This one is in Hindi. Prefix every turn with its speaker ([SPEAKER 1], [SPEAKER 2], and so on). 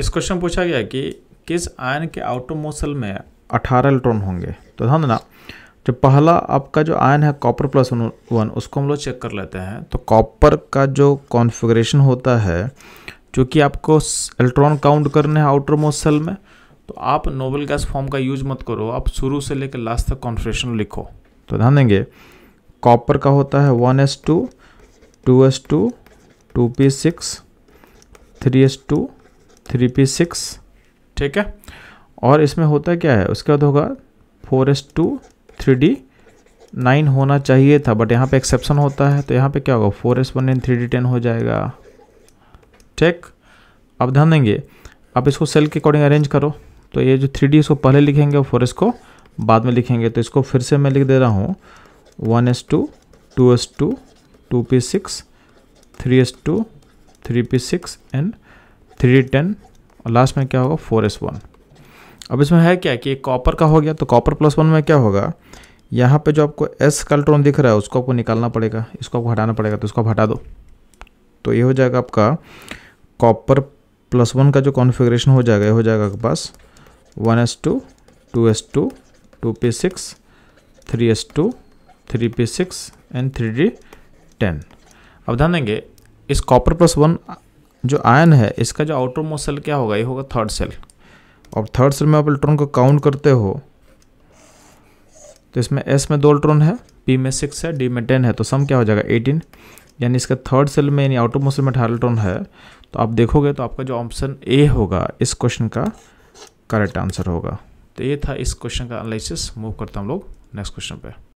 [SPEAKER 1] इस क्वेश्चन पूछा गया कि किस आयन के आउटोमोसल में 18 इलेक्ट्रॉन होंगे तो ध्यान देना जो पहला आपका जो आयन है कॉपर प्लस वन उसको हम लोग चेक कर लेते हैं तो कॉपर का जो कॉन्फ़िगरेशन होता है चूँकि आपको इलेक्ट्रॉन काउंट करने हैं आउटर मोस्ट में तो आप नोबल गैस फॉर्म का यूज मत करो आप शुरू से लेकर लास्ट तक कॉन्फिग्रेशन लिखो तो ध्यान देंगे कॉपर का होता है one S two two S two two P six three S two three P six ठीक है और इसमें होता क्या है उसके बाद होगा four S two three D nine होना चाहिए था बट यहाँ पे एक्सेप्शन होता है तो यहाँ पे क्या होगा four S one and three D ten हो जाएगा ठीक अब ध्यान देंगे आप इसको सेल के अकॉर्डिंग अरेंज करो तो ये जो थ्री डी इसको पहले लिखेंगे और फोर एस को बाद में लिखेंगे तो इसको फिर से मैं लिख दे रहा हूँ one S two two S two two P six three S two three P six and three D ten और लास्ट में क्या होगा फोर एस वन अब इसमें है क्या कि कॉपर का हो गया तो कॉपर प्लस वन में क्या होगा यहाँ पे जो आपको एस कल्ट्रॉन दिख रहा है उसको आपको निकालना पड़ेगा इसको आपको हटाना पड़ेगा तो इसको आप हटा दो तो ये हो जाएगा आपका कॉपर प्लस वन का जो कॉन्फ़िगरेशन हो जाएगा ये हो जाएगा आपके पास one S two two S two two P six three S two three P six and three D ten अब ध्यान देंगे इस कॉपर प्लस वन जो आयन है इसका जो आउटर मोस्ट सेल क्या होगा ये होगा थर्ड सेल और थर्ड सेल में आप इलेक्ट्रॉन को काउंट करते हो तो इसमें एस में दो इलेक्ट्रॉन है पी में सिक्स है डी में टेन है तो सम क्या हो जाएगा एटीन यानी इसका थर्ड सेल में यानी आउटर मोस्ट सेल में अठारह इलेक्ट्रॉन है तो आप देखोगे तो आपका जो ऑप्शन ए होगा इस क्वेश्चन का करेक्ट आंसर होगा तो ये था इस क्वेश्चन का एनालिसिस मूव करते हम लोग नेक्स्ट क्वेश्चन पे